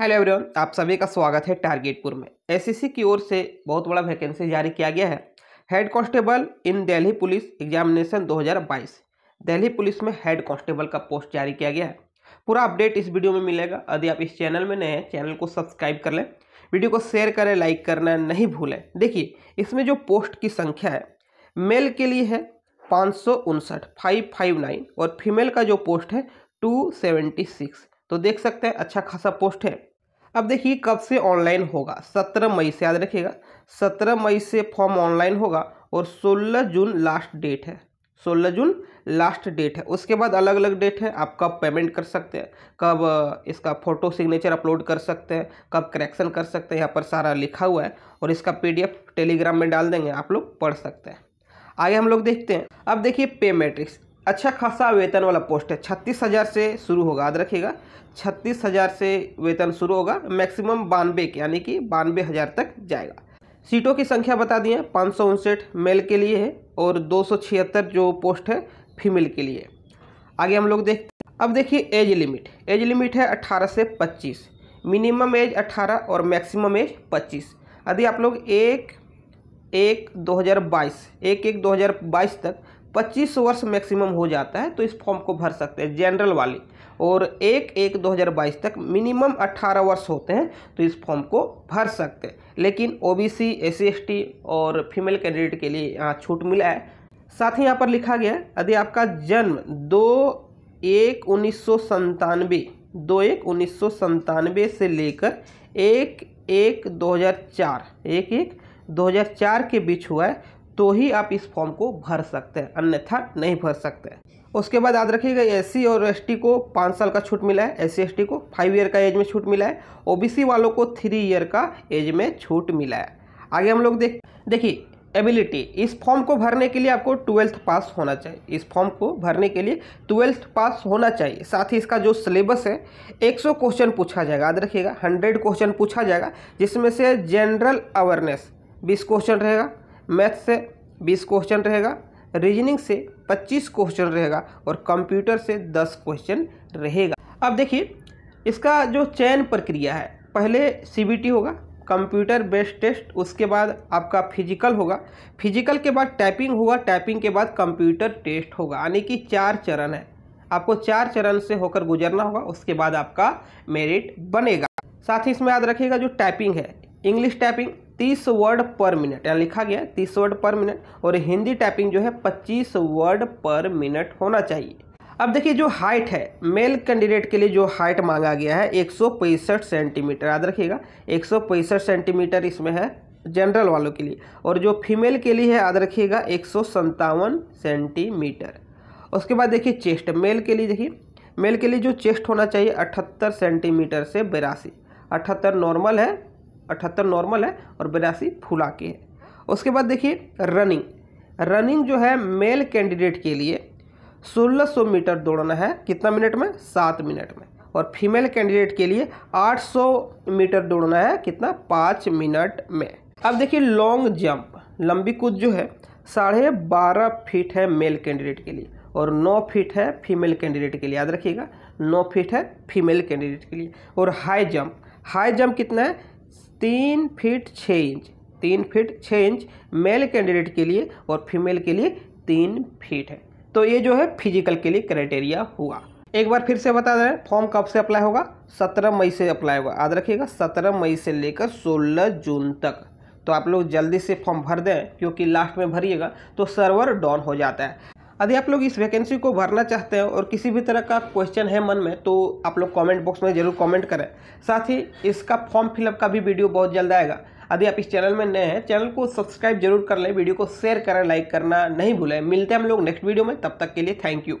hello everyone आप सभी का स्वागत है टारगेटपुर में एसएससी e की ओर से बहुत बड़ा वैकेंसी जारी किया गया है head constable in Delhi police examination 2022 Delhi police में हेड कांस्टेबल का पोस्ट जारी किया गया है पूरा अपडेट इस वीडियो में मिलेगा यदि आप इस चैनल में नए हैं चैनल को सब्सक्राइब कर लें वीडियो को शेयर करें लाइक करना नहीं भूलें देखिए इसमें जो पोस्ट की संख्या है मेल के लिए है पाँच सौ उनसठ फाइव फाइव नाइन और फीमेल का जो पोस्ट है टू सेवेंटी सिक्स तो देख सकते हैं अच्छा खासा पोस्ट है अब देखिए कब से ऑनलाइन होगा सत्रह मई से याद रखिएगा सत्रह मई से फॉर्म ऑनलाइन होगा और सोलह जून लास्ट डेट है सोलह जून लास्ट डेट है उसके बाद अलग अलग डेट है आप कब पेमेंट कर सकते हैं कब इसका फ़ोटो सिग्नेचर अपलोड कर सकते हैं कब करेक्शन कर सकते हैं यहाँ पर सारा लिखा हुआ है और इसका पीडीएफ टेलीग्राम में डाल देंगे आप लोग पढ़ सकते हैं आगे हम लोग देखते हैं अब देखिए पे मैट्रिक्स अच्छा खासा वेतन वाला पोस्ट है छत्तीस हज़ार से शुरू होगा याद रखिएगा छत्तीस हज़ार से वेतन शुरू होगा मैक्सिमम बानवे यानी कि बानवे हज़ार तक जाएगा सीटों की संख्या बता दिए पाँच सौ उनसठ मेल के लिए है और दो सौ छिहत्तर जो पोस्ट है फीमेल के लिए आगे हम लोग देखते हैं अब देखिए एज लिमिट एज लिमिट है अट्ठारह से पच्चीस मिनिमम एज अट्ठारह और मैक्सिमम एज पच्चीस यदि आप लोग एक एक दो हज़ार बाईस एक एक दो हज़ार बाईस तक पच्चीस वर्ष मैक्सिमम हो जाता है तो इस फॉर्म को भर सकते हैं जनरल वाले और एक एक 2022 तक मिनिमम 18 वर्ष होते हैं तो इस फॉर्म को भर सकते हैं लेकिन ओबीसी एससी और फीमेल कैंडिडेट के लिए यहाँ छूट मिला है साथ ही यहाँ पर लिखा गया यदि आपका जन्म दो एक उन्नीस सौ संतानवे दो एक उन्नीस सौ संतानवे से लेकर एक एक 2004 एक एक 2004 के बीच हुआ है तो ही आप इस फॉर्म को भर सकते हैं अन्यथा नहीं भर सकते उसके बाद याद रखिएगा एस और एस को पाँच साल का छूट मिला है एस सी को फाइव ईयर का एज में छूट मिला है ओबीसी वालों को थ्री ईयर का एज में छूट मिला है आगे हम लोग देख देखिए एबिलिटी इस फॉर्म को भरने के लिए आपको ट्वेल्थ पास होना चाहिए इस फॉर्म को भरने के लिए ट्वेल्थ पास होना चाहिए साथ ही इसका जो सिलेबस है 100 क्वेश्चन पूछा जाएगा याद रखिएगा 100 क्वेश्चन पूछा जाएगा जिसमें से जनरल अवेयरनेस 20 क्वेश्चन रहेगा मैथ से बीस क्वेश्चन रहेगा रीजनिंग से पच्चीस क्वेश्चन रहेगा और कंप्यूटर से दस क्वेश्चन रहेगा अब देखिए इसका जो चयन प्रक्रिया है पहले सी होगा कंप्यूटर बेस्ड टेस्ट उसके बाद आपका फिजिकल होगा फिजिकल के बाद टाइपिंग होगा टाइपिंग के बाद कंप्यूटर टेस्ट होगा यानी कि चार चरण है आपको चार चरण से होकर गुजरना होगा उसके बाद आपका मेरिट बनेगा साथ ही इसमें याद रखिएगा जो टाइपिंग है इंग्लिश टाइपिंग तीस वर्ड पर मिनट यहाँ लिखा गया तीस वर्ड पर मिनट और हिंदी टाइपिंग जो है पच्चीस वर्ड पर मिनट होना चाहिए अब देखिए जो हाइट है मेल कैंडिडेट के लिए जो हाइट मांगा गया है एक सेंटीमीटर याद रखिएगा एक सेंटीमीटर इसमें है जनरल वालों के लिए और जो फीमेल के लिए है याद रखिएगा एक सेंटीमीटर उसके बाद देखिए चेस्ट मेल के लिए देखिए मेल के लिए जो चेस्ट होना चाहिए अठहत्तर सेंटीमीटर से बेरासी अठहत्तर नॉर्मल है अठहत्तर नॉर्मल है और बिरासी फुला के है उसके बाद देखिए रनिंग रनिंग जो है मेल कैंडिडेट के लिए 1600 मीटर दौड़ना है कितना मिनट में सात मिनट में और फीमेल कैंडिडेट के लिए 800 मीटर दौड़ना है कितना पाँच मिनट में अब देखिए लॉन्ग जंप लंबी कूद जो है साढ़े बारह फीट है मेल कैंडिडेट के लिए और नौ फीट है फीमेल कैंडिडेट के लिए याद रखिएगा नौ फीट है फीमेल कैंडिडेट के लिए और हाई जंप हाई जंप कितना है तीन फीट छः इंच तीन फीट छः इंच मेल कैंडिडेट के लिए और फीमेल के लिए तीन फीट है तो ये जो है फिजिकल के लिए क्राइटेरिया हुआ एक बार फिर से बता दें फॉर्म कब से अप्लाई होगा सत्रह मई से अप्लाई होगा याद रखिएगा सत्रह मई से लेकर सोलह जून तक तो आप लोग जल्दी से फॉर्म भर दें क्योंकि लास्ट में भरिएगा तो सर्वर डाउन हो जाता है यदि आप लोग इस वैकेंसी को भरना चाहते हैं और किसी भी तरह का क्वेश्चन है मन में तो आप लोग कमेंट बॉक्स में ज़रूर कमेंट करें साथ ही इसका फॉर्म फिलअप का भी वीडियो बहुत जल्द आएगा यदि आप इस चैनल में नए हैं चैनल को सब्सक्राइब जरूर कर लें वीडियो को शेयर करें लाइक करना नहीं भूलें मिलते हैं हम लोग नेक्स्ट वीडियो में तब तक के लिए थैंक यू